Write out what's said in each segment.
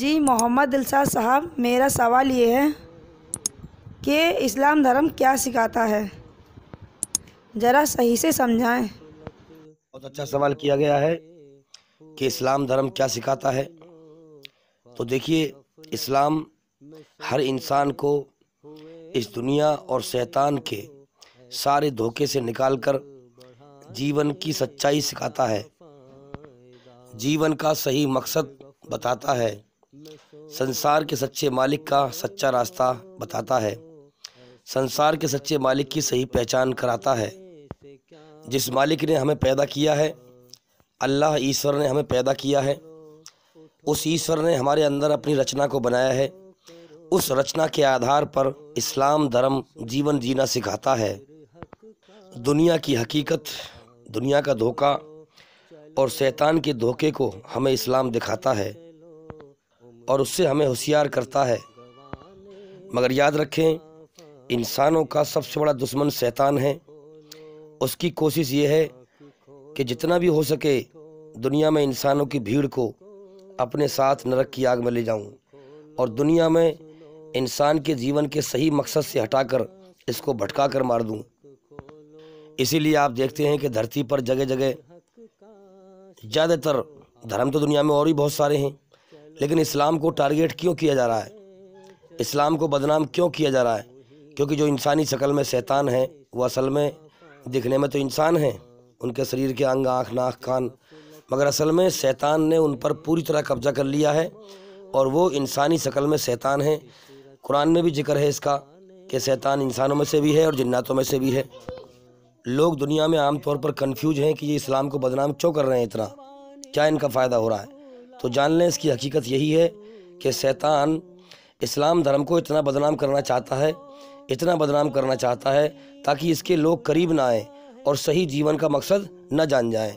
जी मोहम्मद दिलसाद साहब मेरा सवाल ये है कि इस्लाम धर्म क्या सिखाता है ज़रा सही से समझाएं बहुत अच्छा सवाल किया गया है कि इस्लाम धर्म क्या सिखाता है तो देखिए इस्लाम हर इंसान को इस दुनिया और शैतान के सारे धोखे से निकालकर जीवन की सच्चाई सिखाता है जीवन का सही मकसद बताता है संसार के सच्चे मालिक का सच्चा रास्ता बताता है संसार के सच्चे मालिक की सही पहचान कराता है जिस मालिक ने हमें पैदा किया है अल्लाह ईश्वर ने हमें पैदा किया है उस ईश्वर ने हमारे अंदर अपनी रचना को बनाया है उस रचना के आधार पर इस्लाम धर्म जीवन जीना सिखाता है दुनिया की हकीकत दुनिया का धोखा और शैतान के धोखे को हमें इस्लाम दिखाता है और उससे हमें होशियार करता है मगर याद रखें इंसानों का सबसे बड़ा दुश्मन शैतान है उसकी कोशिश ये है कि जितना भी हो सके दुनिया में इंसानों की भीड़ को अपने साथ नरक की आग में ले जाऊं और दुनिया में इंसान के जीवन के सही मकसद से हटाकर इसको भटका कर मार दूं इसीलिए आप देखते हैं कि धरती पर जगह जगह ज़्यादातर धर्म तो दुनिया में और भी बहुत सारे हैं लेकिन इस्लाम को टारगेट क्यों किया जा रहा है इस्लाम को बदनाम क्यों किया जा रहा है क्योंकि जो इंसानी शक्ल में शैतान है वो असल में दिखने में तो इंसान है उनके शरीर के अंग आँख नाक कान मगर असल में शैतान ने उन पर पूरी तरह कब्जा कर लिया है और वो इंसानी शक्ल में शैतान है कुरान में भी जिक्र है इसका कि शैतान इंसानों में से भी है और जन्ातों में से भी है लोग दुनिया में आमतौर पर कन्फ्यूज हैं कि ये इस्लाम को बदनाम क्यों कर रहे हैं इतना क्या इनका फ़ायदा हो रहा है तो जान लें इसकी हकीकत यही है कि शैतान इस्लाम धर्म को इतना बदनाम करना चाहता है इतना बदनाम करना चाहता है ताकि इसके लोग करीब ना आए और सही जीवन का मकसद न जान जाएं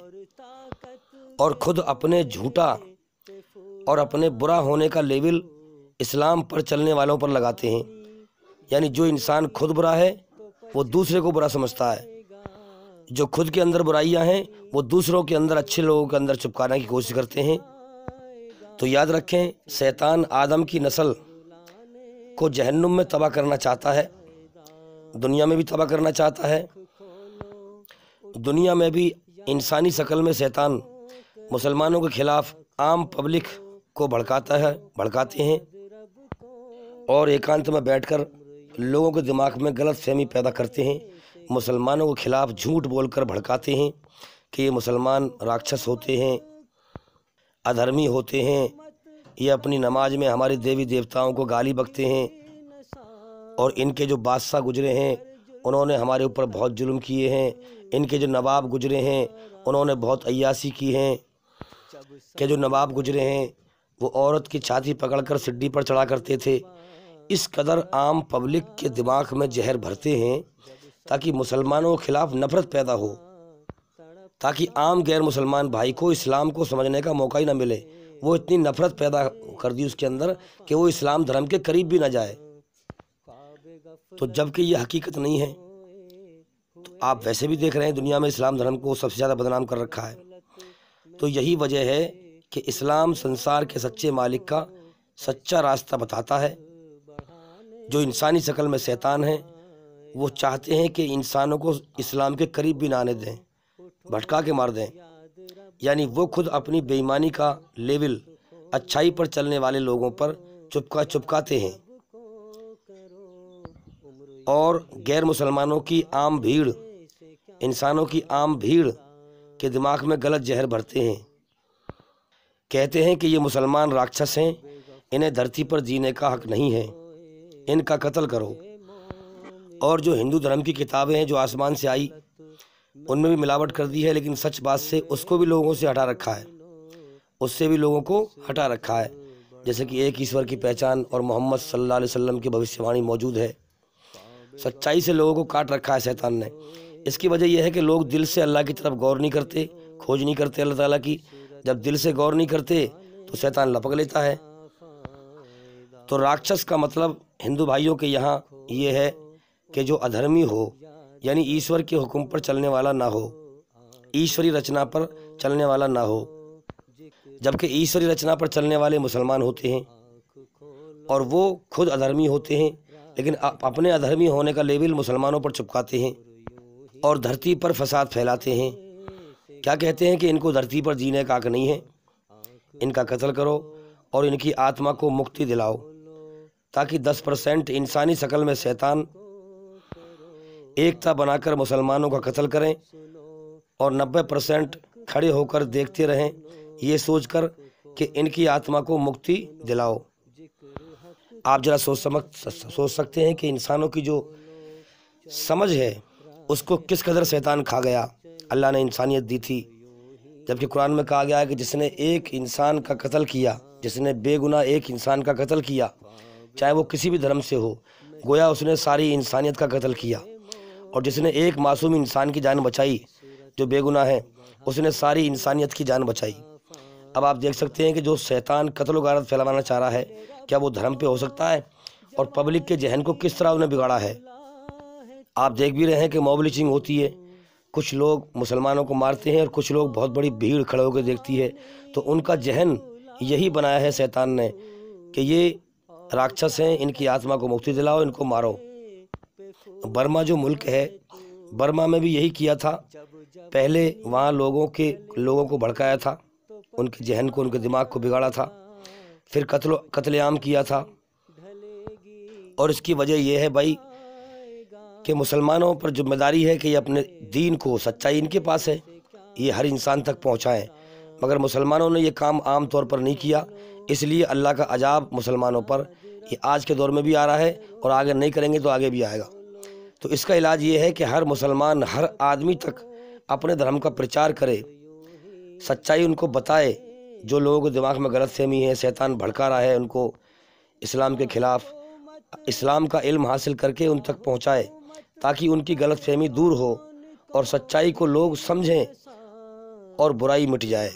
और खुद अपने झूठा और अपने बुरा होने का लेवल इस्लाम पर चलने वालों पर लगाते हैं यानी जो इंसान खुद बुरा है वो दूसरे को बुरा समझता है जो खुद के अंदर बुराइयां हैं वो दूसरों के अंदर अच्छे लोगों के अंदर छुपकाने की कोशिश करते हैं तो याद रखें शैतान आदम की नस्ल को जहन्नुम में तबाह करना चाहता है दुनिया में भी तबाह करना चाहता है दुनिया में भी इंसानी शक्ल में शैतान मुसलमानों के खिलाफ आम पब्लिक को भड़काता है भड़काते हैं और एकांत में बैठकर लोगों के दिमाग में गलत फहमी पैदा करते हैं मुसलमानों के खिलाफ झूठ बोलकर भड़काते हैं कि ये मुसलमान राक्षस होते हैं अधर्मी होते हैं ये अपनी नमाज में हमारे देवी देवताओं को गाली बकते हैं और इनके जो बादशाह गुजरे हैं उन्होंने हमारे ऊपर बहुत जुल्म किए हैं इनके जो नवाब गुजरे हैं उन्होंने बहुत अयासी की हैं के जो नवाब गुजरे हैं वो औरत की छाती पकड़कर सिड्डी पर चढ़ा करते थे इस कदर आम पब्लिक के दिमाग में जहर भरते हैं ताकि मुसलमानों के खिलाफ नफरत पैदा हो ताकि आम गैर मुसलमान भाई को इस्लाम को समझने का मौका ही ना मिले वो इतनी नफरत पैदा कर दी उसके अंदर कि वो इस्लाम धर्म के करीब भी ना जाए तो जबकि ये हकीकत नहीं है तो आप वैसे भी देख रहे हैं दुनिया में इस्लाम धर्म को सबसे ज़्यादा बदनाम कर रखा है तो यही वजह है कि इस्लाम संसार के सच्चे मालिक का सच्चा रास्ता बताता है जो इंसानी शक्ल में शैतान है वो चाहते हैं कि इंसानों को इस्लाम के करीब भी ना आने दें भटका के मार दें यानी वो खुद अपनी बेईमानी का लेवल अच्छाई पर चलने वाले लोगों पर चुपका चुपकाते हैं और गैर मुसलमानों की आम भीड़ इंसानों की आम भीड़ के दिमाग में गलत जहर भरते हैं कहते हैं कि ये मुसलमान राक्षस हैं इन्हें धरती पर जीने का हक नहीं है इनका कत्ल करो और जो हिंदू धर्म की किताबें हैं जो आसमान से आई उनमें भी मिलावट कर दी है लेकिन सच बात से उसको भी लोगों से हटा रखा है उससे भी लोगों को हटा रखा है जैसे कि एक ईश्वर की पहचान और मोहम्मद सल्लल्लाहु अलैहि वसल्लम की भविष्यवाणी मौजूद है सच्चाई से लोगों को काट रखा है शैतान ने इसकी वजह यह है कि लोग दिल से अल्लाह की तरफ गौर नहीं करते खोज नहीं करते अल्लाह ताला की जब दिल से गौर नहीं करते तो शैतान लपक लेता है तो राक्षस का मतलब हिंदू भाइयों के यहाँ ये है कि जो अधर्मी हो यानी ईश्वर के हुक्म पर चलने वाला ना हो ईश्वरी रचना पर चलने वाला ना हो जबकि ईश्वरी रचना पर चलने वाले मुसलमान होते हैं और वो खुद अधर्मी होते हैं लेकिन अपने अधर्मी होने का लेबिल मुसलमानों पर चुपकाते हैं और धरती पर फसाद फैलाते हैं क्या कहते हैं कि इनको धरती पर जीने का हक नहीं है इनका कत्ल करो और इनकी आत्मा को मुक्ति दिलाओ ताकि 10 परसेंट इंसानी शक्ल में शैतान एकता बनाकर मुसलमानों का कत्ल करें और 90 परसेंट खड़े होकर देखते रहें ये सोचकर कि इनकी आत्मा को मुक्ति दिलाओ आप जरा सोच समझ सोच सकते हैं कि इंसानों की जो समझ है उसको किस कदर शैतान खा गया अल्लाह ने इंसानियत दी थी जबकि कुरान में कहा गया है कि जिसने एक इंसान का कत्ल किया जिसने बेगुना एक इंसान का कत्ल किया चाहे वो किसी भी धर्म से हो गोया उसने सारी इंसानियत का कत्ल किया और जिसने एक मासूम इंसान की जान बचाई जो बेगुनाह है उसने सारी इंसानियत की जान बचाई अब आप देख सकते हैं कि जो शैतान कत्ल वारत फैलवाना चाह रहा है क्या वो धर्म पे हो सकता है और पब्लिक के जहन को किस तरह उन्हें बिगाड़ा है आप देख भी रहे हैं कि मोब लिचिंग होती है कुछ लोग मुसलमानों को मारते हैं और कुछ लोग बहुत बड़ी भीड़ खड़े होकर देखती है तो उनका जहन यही बनाया है शैतान ने कि ये राक्षस हैं इनकी आत्मा को मुक्ति दिलाओ इनको मारो बर्मा जो मुल्क है बर्मा में भी यही किया था पहले वहाँ लोगों के लोगों को भड़काया था उनके जहन को उनके दिमाग को बिगाड़ा था फिर कत्ल कत्लेआम किया था और इसकी वजह यह है भाई कि मुसलमानों पर जिम्मेदारी है कि ये अपने दीन को सच्चाई इनके पास है ये हर इंसान तक पहुँचाएँ मगर मुसलमानों ने यह काम आम तौर पर नहीं किया इसलिए अल्लाह का अजाब मुसलमानों पर ये आज के दौर में भी आ रहा है और आगे नहीं करेंगे तो आगे भी आएगा तो इसका इलाज ये है कि हर मुसलमान हर आदमी तक अपने धर्म का प्रचार करे सच्चाई उनको बताए जो लोगों के दिमाग में गलत फहमी है शैतान भड़का रहा है उनको इस्लाम के खिलाफ इस्लाम का इल्म हासिल करके उन तक पहुँचाए ताकि उनकी गलत फहमी दूर हो और सच्चाई को लोग समझें और बुराई मिट जाए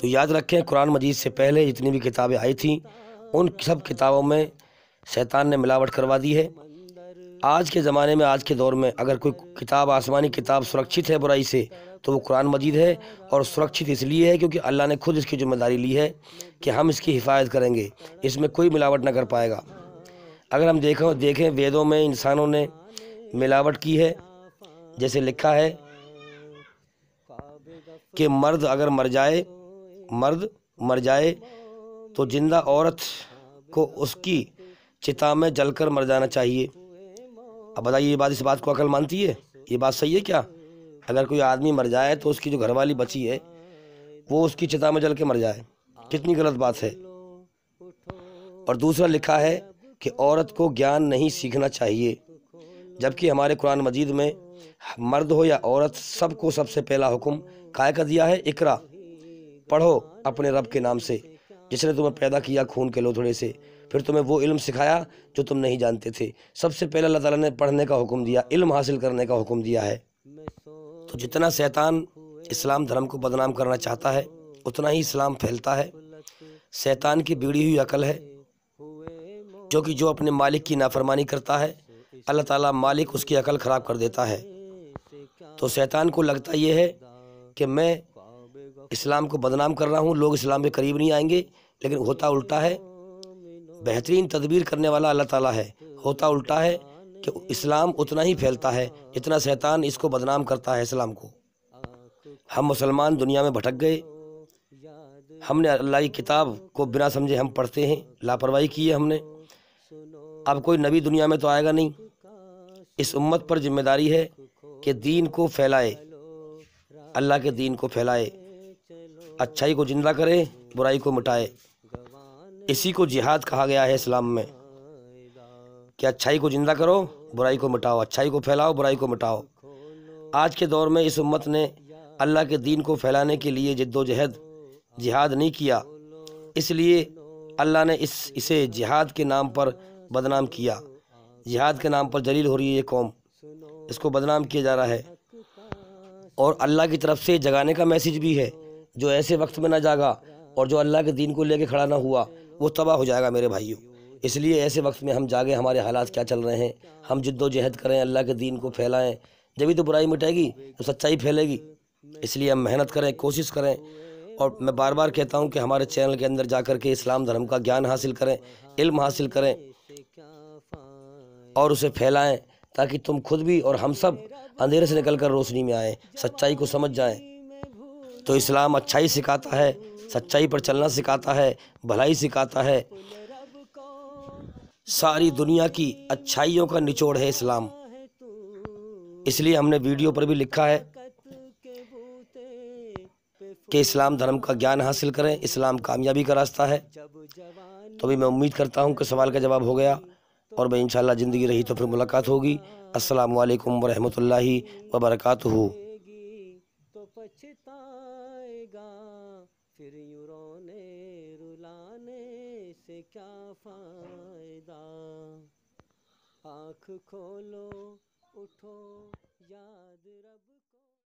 तो याद रखें कुरान मजीद से पहले जितनी भी किताबें आई थी उन सब किताबों में शैतान ने मिलावट करवा दी है आज के ज़माने में आज के दौर में अगर कोई किताब आसमानी किताब सुरक्षित है बुराई से तो वो कुरान मजीद है और सुरक्षित इसलिए है क्योंकि अल्लाह ने खुद इसकी जिम्मेदारी ली है कि हम इसकी हिफाजत करेंगे इसमें कोई मिलावट ना कर पाएगा अगर हम देखें देखें वेदों में इंसानों ने मिलावट की है जैसे लिखा है कि मर्द अगर मर जाए मर्द मर जाए तो जिंदा औरत को उसकी चिता में जलकर मर जाना चाहिए अब बताइए ये बात इस बात को अकल मानती है ये बात सही है क्या अगर कोई आदमी मर जाए तो उसकी जो घरवाली बची है वो उसकी चिता में जल के मर जाए कितनी गलत बात है और दूसरा लिखा है कि औरत को ज्ञान नहीं सीखना चाहिए जबकि हमारे कुरान मजीद में मर्द हो या औरत सबको सबसे पहला हुक्म काय का दिया है इकरा पढ़ो अपने रब के नाम से जिसने तुम्हें पैदा किया खून के लोथड़े से फिर तुम्हें वो इल्म सिखाया जो तुम नहीं जानते थे सबसे पहले अल्लाह ताला ने पढ़ने का हुक्म दिया इल्म हासिल करने का हुक्म दिया है तो जितना शैतान इस्लाम धर्म को बदनाम करना चाहता है उतना ही इस्लाम फैलता है शैतान की बिगड़ी हुई अकल है जो कि जो अपने मालिक की नाफरमानी करता है अल्लाह ताला मालिक उसकी अकल ख़राब कर देता है तो शैतान को लगता ये है कि मैं इस्लाम को बदनाम कर रहा हूँ लोग इस्लाम के करीब नहीं आएंगे लेकिन होता उल्टा है बेहतरीन तदबीर करने वाला अल्लाह ताला है होता उल्टा है कि इस्लाम उतना ही फैलता है जितना शैतान इसको बदनाम करता है इस्लाम को हम मुसलमान दुनिया में भटक गए हमने अल्लाह की किताब को बिना समझे हम पढ़ते हैं लापरवाही की है हमने अब कोई नबी दुनिया में तो आएगा नहीं इस उम्मत पर जिम्मेदारी है कि दीन को फैलाए अल्लाह के दीन को फैलाए अच्छाई को जिंदा करे बुराई को मिटाए इसी को जिहाद कहा गया है इस्लाम में कि अच्छाई को ज़िंदा करो बुराई को मिटाओ अच्छाई को फैलाओ बुराई को मिटाओ आज के दौर में इस उम्मत ने अल्लाह के दीन को फैलाने के लिए जद्दोजहद जिहाद नहीं किया इसलिए अल्लाह ने इस इसे जिहाद के नाम पर बदनाम किया जिहाद के नाम पर जलील हो रही है ये कौम इसको बदनाम किया जा रहा है और अल्लाह की तरफ से जगाने का मैसेज भी है जो ऐसे वक्त में ना जागा और जो अल्लाह के दीन को लेके खड़ा ना हुआ वो तबाह हो जाएगा मेरे भाइयों इसलिए ऐसे वक्त में हम जागे हमारे हालात क्या चल रहे हैं हम जिद्दोजहद करें अल्लाह के दीन को फैलाएं जब भी तो बुराई मिटेगी तो सच्चाई फैलेगी इसलिए हम मेहनत करें कोशिश करें और मैं बार बार कहता हूँ कि हमारे चैनल के अंदर जा कर के इस्लाम धर्म का ज्ञान हासिल करें इल्म हासिल करें और उसे फैलाएं ताकि तुम खुद भी और हम सब अंधेरे से निकल कर रोशनी में आएँ सच्चाई को समझ जाएं तो इस्लाम अच्छाई सिखाता है सच्चाई पर चलना सिखाता है भलाई सिखाता है सारी दुनिया की अच्छाइयों का निचोड़ है इस्लाम इसलिए हमने वीडियो पर भी लिखा है कि इस्लाम धर्म का ज्ञान हासिल करें इस्लाम कामयाबी का रास्ता है तो भी मैं उम्मीद करता हूं कि सवाल का जवाब हो गया और मैं इंशाल्लाह ज़िंदगी रही तो फिर मुलाकात होगी अस्सलाम वालेकुम वरहमतुल्लाहि व बरकातहू फिर यूँ रोने रुलाने से क्या फ़ायदा आँख खोलो उठो याद रब